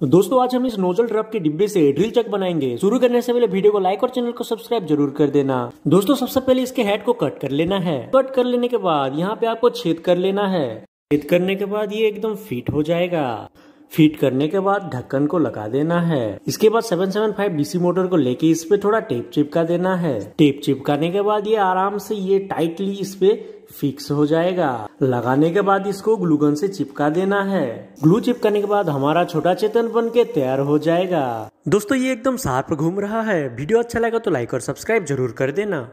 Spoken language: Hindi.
तो दोस्तों आज हम इस नोजल ड्रप के डिब्बे से ड्रिल चक बनाएंगे शुरू करने से पहले वीडियो को लाइक और चैनल को सब्सक्राइब जरूर कर देना दोस्तों सबसे पहले इसके हेड को कट कर लेना है कट कर लेने के बाद यहाँ पे आपको छेद कर लेना है छेद करने के बाद ये एकदम फिट हो जाएगा फिट करने के बाद ढक्कन को लगा देना है इसके बाद 775 डीसी मोटर को लेके इस पे थोड़ा टेप चिपका देना है टेप चिपकाने के बाद ये आराम से ये टाइटली इस पे फिक्स हो जाएगा लगाने के बाद इसको ग्लूगन से चिपका देना है ग्लू चिपकाने के बाद हमारा छोटा चेतन बन के तैयार हो जाएगा दोस्तों ये एकदम सार्प घूम रहा है वीडियो अच्छा लगा तो लाइक और सब्सक्राइब जरूर कर देना